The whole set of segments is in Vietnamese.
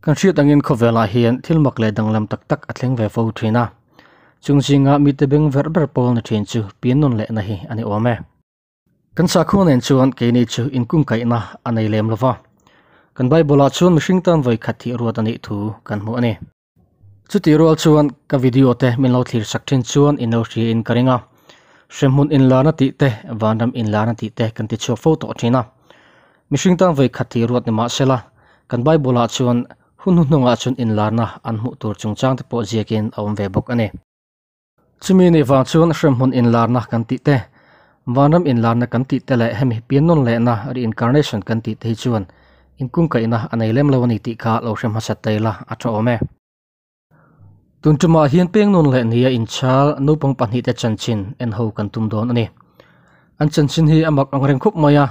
kan hriat angin khovela ah hian thilmak le danglam tak tak athleng ve fo thina ah. Chung ah, mi te beng ver ber pol na thin chu pianon le na hi ani ome kan sa khun en chuan ke ni chu in kung kai na anei lem lova kan bible a chuan washington vai khathi ruat ani thu kan mu ani chuti rol chuan ka video te min lo thlir sak thin chuan in lo ri in karinga shremhun in lana ti te vanam in lana ti te kan ti chu photo thina mishingtang vai khathi ruat ni ma sela kan bible a chuan hunu nunga chun in larna an hmu tur chungchang te pawh ziakin a awm ve bawk ani chumi nei wang chun hrem hun in larna kan ti te wanram in larna kan ti te le hemi non le na reincarnation kan ti te chuan in kung ka ina anei lem lo ni ti kha lo hrem ha chat te la a tho ome tun tuma hian peng nun le nia in chal no pang pan hi te chan chin en ho kan tum don ani an chan chin hi amak angreng khup maya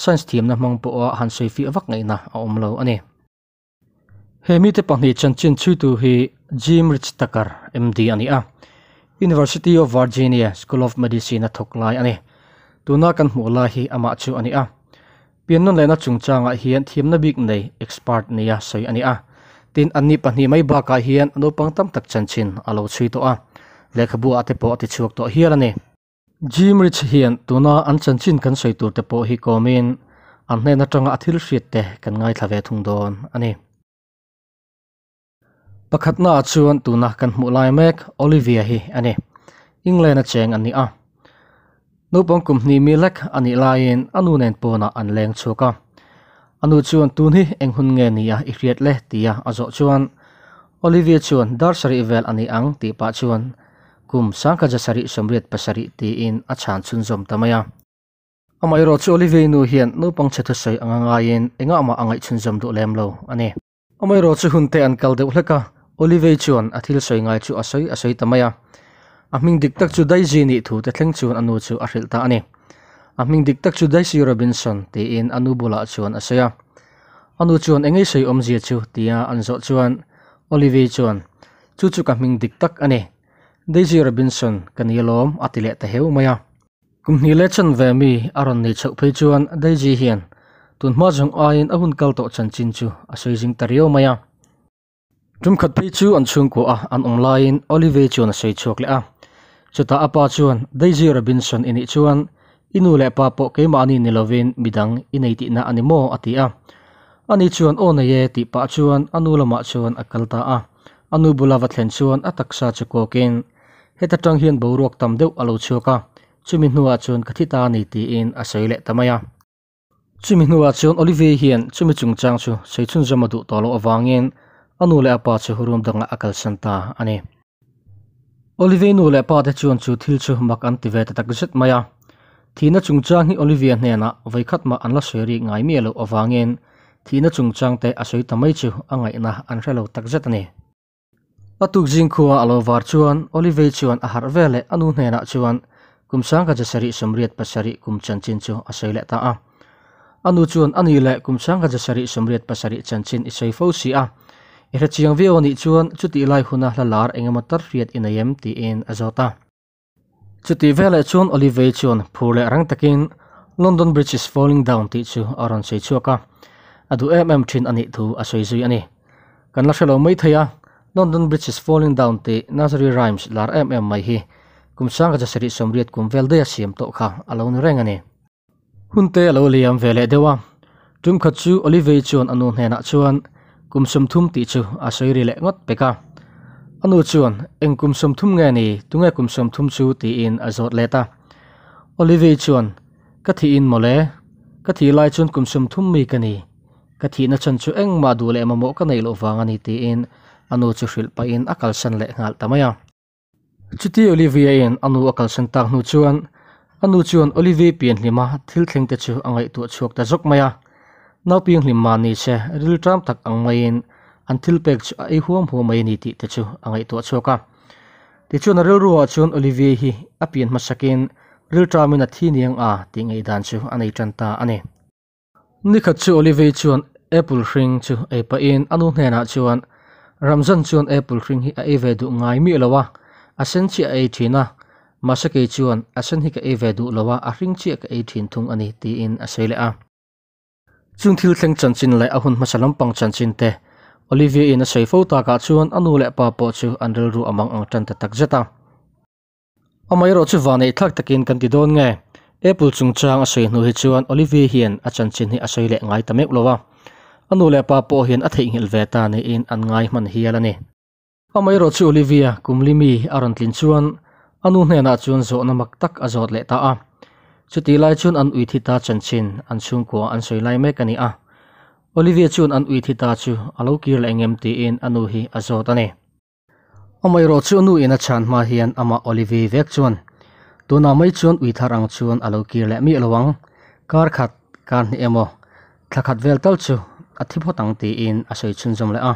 science team na mang po han soi fi awak ngai na a om lo ani Hemi te pahni chanchin chu tu hi Jim Rich Tucker MD ani a University of Virginia School of Medicine a thoklai ani tuna kan hmu lai hi ama chu ani a pianon lena chungchanga hian thiamna bik nei expert nia soi ani a tin anni pahni mai ba ka hian anu pangtam tak chanchin alo chui to a lekhabu ate po ati chuak to hian ani Jim Rich hian tuna an chanchin kan soi tur te po hi komin an hne na tanga athil hriat te kan ngai thlave thung don ani pakhatna achuan tuna kan hmuh lai mek Olivia hi ani England a cheng ani a nopong kumni mi lek ani lain anu nen pona an leng chuka anu chuan tu hi eng hun nge nia i riat le tia azo chuan Olivia chuan dar sari vel ani ang ti pa chuan kum sangka ja sari somriat pasari ti in a chan chun zom tamaya amai ro chu Olivia nu hian nopong chethu sei anga ngain enga ama angai chun zom du lem lo ani amai ro chu hun te an kal deuh hleka Olive chuan a thil soi ngai chu a soi a soi tamaya a ming dik tak chu dai ji ni thu te thleng chuan anu chu a hril ta ani a ming dik tak chu dai si Robinson te in anu bula chuan a soya anu chuan engei soi om ji chu tia anzo chuan Olive chuan chu chu ka ming dik tak ani Daisy Robinson kanilom atile ta heu maya kumni le chan ve mi aron ni chho phei chuan Daisy hian tun ma jong ain ahun kal to chan chin chu a soi jing tario maya tum khát bi chú an chung ko a ah, an online olive chuan a sei chok le a ah. chuta apa chuan daisy robinson ini chuan inu le pa po ke ma ni nilovin midang inei ti na animo atia ah. ani chuan o ye ti pa chuan anu lama chuan akalta a anu bulawa thlen chuan ataksa chuko ken heta tang hian boruak tam deuh alo chuka chumi hnuwa chuan kathita ni ti in asei le tamaya chumi hnuwa chuan olive hian chumi chungchang chu sei chun jamadu tolo awangin anule apa chu hurum danga akal santa ani Olivia nule pa te chuan chu thil chu mak an tive ta tak zet maya thina chungchang hi Olivia hne na vaikhat ma anla sheri ngai mi lo awangin thina chungchang te asoi tamai chu angai na an relo tak zet ani atuk jing khuwa alo war chuan Olivia chuan a har vele anu hne na chuan kumsang ka jasari samriat pasari kumchan chin chu asoi le ta a anu chuan ani le kumsang ka jasari samriat pasari chanchin isoi fo si a Ira chiang veo ni chuan chuti lai huna la lar engemaw tar riat inayem ti en azota. Chuti vele chuan Olive chuan phule rang takin London Bridge is falling down ti chu aron sei chuaka. Adu mm thin ani thu asoi zui ani. Kan la shelo mai thaya London Bridge is falling down ti Nazari Rhymes lar mm mai hi. Kum sang ka jasari somriat kum vel de asiam to kha alon reng ani. Hunte alo liam vele dewa. Tum khachu Olive chuan anu hena chuan kumsum thum ti chu a soiri le ngot peka anu chuan eng kumsum thum nge nghe tunge kumsum thum chu ti in a zot le ta olive chuan ka thi in mò mole ka thi lai chuan kumsum thum mì ka ni ka thi na chan chu eng ma du le ma mo ka nei lo wanga ni ti in anu chu hril pa in akal san le ngal tamaya chuti olivia in anu akal san tak nu chuan anu chuan olivia pian hlima thil thleng te chu angai tu chuak ta zok à nauping hlimma ni che ril tram tak angmaiin an thil pek ei huam huamai ni tih te chu angai tuah chuaka ti chuan a ril ruah chuan olivier hi a pian hmasakin ril tramin a thi niang a ti ngei dan chu anei tanta ani ni khat chu olivier chuan apple ring chu ei pa in anu hnena chuan ramzan chuan apple ring hi a eve du ngai mi lawa asen chi ei thina masake chuan asen hi ka eve du lawa a ring chi ka ei thin thung ani ti in a seile chung thil thleng chanchin lai a hun hma chân chanchin te Olivia in a seifo ta ka chuan anu le pa po chu anrel ru amang ang tan ta tak jeta amai ro chu vanei thak takin kan ti don nge apple chung chang a sei nu hi chuan Olivia hian a chanchin hi a sei le ngai tamek lowa anu le pa po hian a thei ngil ve ta ni in an ngai man hialani amai ro chu Olivia kumlimi aran tlin chuan anu hne na chuan zo namak tak a zot le ta a ชุดที่ไล่ชุนอันอุทิตาจันชินอันชุนกัวอันสวยไล่เมกันนี่อ่ะโอลิเวียชุนอันอุทิตาชูอาลูกีร์เลงเอ็มตีอินอันอุฮีอาโจตันเน่อามายรอชุนอุอินาชันมาเฮียนอามาโอลิเวียเวกชุนตัวนาไม่ชุนอุทารังชุนอาลูกีร์เลมีระวังการขัดการนิเอโมทักขัดเวลตัลชูอธิพตังตีอินอาศัยชุนจมเลยอ่ะ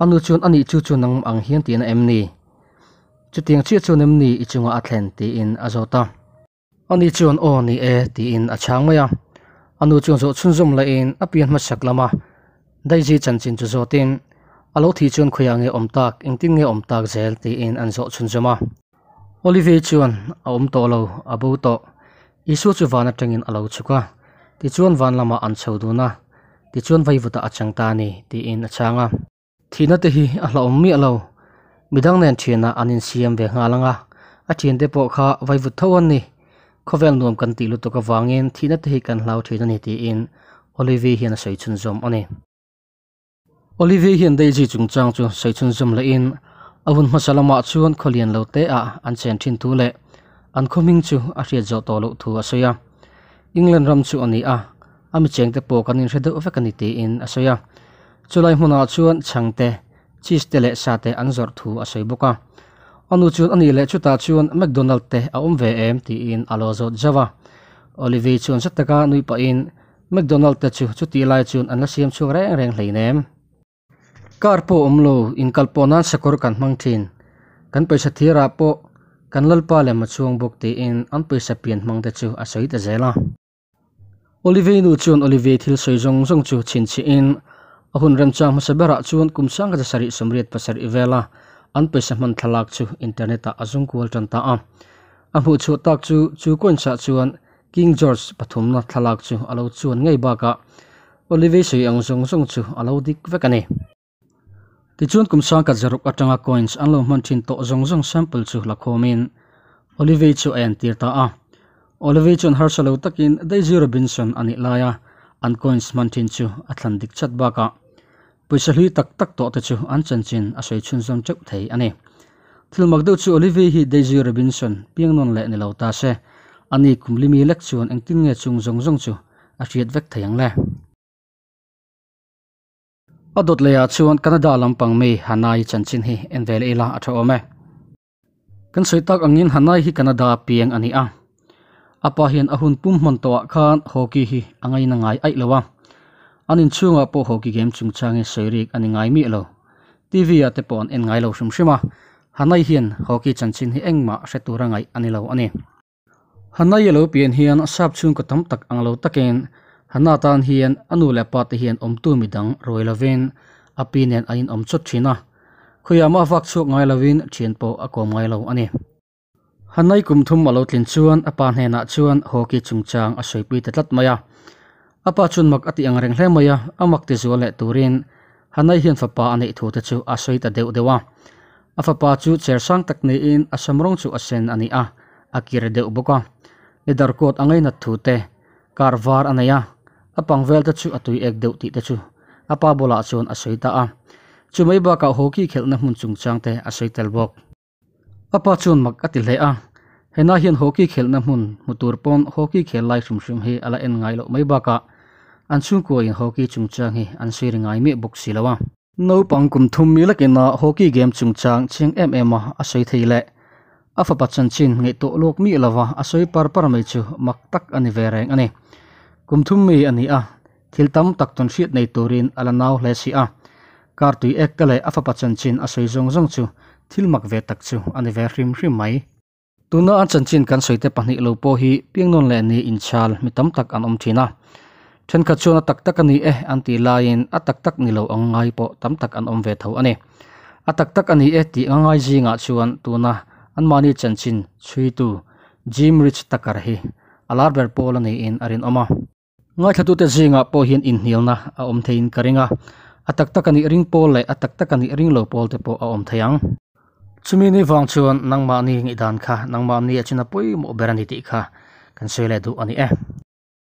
อันอุชุนอันอีชุชุนนังอังเฮียนตีนเอ็มนี่จุดเตียงเชื่อชุนเอ็มนี่อีจุงอาแทนตีอินอาโจตัน ani chuan o ni e ti in a chang maya anu chuan zo chun zum la in a pian ma sak lama dai ji chan chin chu zo tin alo thi chuan khoyang e om tak ing ting nge om tak zel ti in an zo chun zoma olive chuan a om to lo abu to isu chu van atangin alo chuka ti chuan van lama an chauduna ti chuan vai vuta achang ta ni ti in achanga thina te hi alo mi alo midang nen thina anin siam ve nga langa a thian te po kha vai vut thawani khoweng nuam kan ti lu to ka wangin thina te hi kan hlau thein ani ti in olivier hian sei chun zom ani olivier hian dei ji chung chang chu sei chun zom la in avun masalama chuan kholian lo te a an chen thin tu le an khoming chu a hria zo to lo thu asoya england ram chu ani a ami cheng te po kanin hredo ve kanite in asoya chulai hmuna chuan changte chis te le sa te anh zor thu asoi boka anu chun ani le chuta chun mcdonald te a om ve em ti in alozo java olive chun sataka nui pa in mcdonald te chu chuti lai chun an la siam chu reng reng hleinem karpo omlo in kalpona sakor kan mangthin kan paisa thira ah po kan lalpa le ma chuang bok te in an paisa pian mang te chu a soi te zela olive nu chun olive thil soi jong jong chu chin chi in ahun ram cha ma sabara chuan kum sang ka sari somriat pasar ivela an peisa hman thalak chu internet a azung kual tan ta a a hmu chu tak chu chu kon sa chuan king george pathumna thalak chu alo chuan ngei baka olive sei ang zong zong chu alo dik vekani ti chuan kum sang ka zaruk atanga coins an lo man thin to zong zong sample chu la khomin olive chu en tir ta a olive chuan har salo takin dei zero binson ani laya an coins man thin chu atlan dik chat baka bởi Pwisa hlui tak tak to te chu an chan chin a sei chun zam anh thei ani. mặc đầu chu Olivia hi Daisy Robinson piang non lệ ni lâu ta xe, anh se ani kumli mi lek chuan engtin nge chung zong zong chu a thấy anh thayang ở đột lệ a ah chuan Canada làm bằng lampang mi Hanai chân chin hi envel ở atha ome. Kan sei tak angin Hanai hi Canada piang anh a. Apa hian ahun pum hmon to khan hoki hi angai na ngai ai lawa an in chunga po ho ki game chung Chang change soirik an ngai mi lo tv ate pon en ngai lo shum shima hanai hian hoki chanchin hi engma se tura ngai ani lo ani hanai lo pian hian sap chung ko tam tak ang lo takin hana tan hian anu le pa te hian om tu midang roi lovin apinen ain om chot thina khuya ma vak chu ngai lovin chen po akom ngai lo ani hanai kum thum malo tlin chuan apan hena chuan hoki chungchang a soipui te tlat maya apa chun mak ati ang reng hlemaya amak ti zuale turin hanai hian fapa ani thu te chu a soita deu dewa a fapa chu cher sang tak nei in a samrong chu asen ani a akir deu boka ni darkot angai na thu te karvar anaya apang vel te chu atui ek deu ti te chu apa bola chun a soita a chumai ba ka hoki khelna hmun chung chang te a soitel bok apa chun mak ati le a hena hian hoki khelna hmun mutur pon hoki khel lai sum sum hi ala en ngai mai ba ka an chung ko in hockey chungchang hi an sui ringai mi buk silawa no cùng thum mi lakin na hockey game chungchang ching em em a asoi theile afa chân chin ngai to lok mi lawa asoi par par mai chu anh về rèn anh cùng kumthum mi anh à ani tâm thil tam tak ton shit nei turin alanau hle si a kar tui ek kale chân pachan chin asoi jong jong chu thil mặc về tak chu anh về rim rim mai tuna an chan chin kan soite pahnih lo po hi piang non le ni chal mi tâm tak an om thina then kha chuan tak tak ani e eh, anti lain a tak tak ni lo angai po tam tak an om ve tho ani a tak tak ani e eh, ti angai jinga chuan tuna an mani chanchin chui tu jim rich takar hi alar ber pol ani in arin oma ngai thatu te jinga po hian in hilna a om thein karinga a tak tak ani ring pol le a tak tak ani ring lo pol te po a om thayang chumi ni wang chuan nang ma ni ngi dan kha nang ma ni achina poi mo berani ti kha kan sele du ani e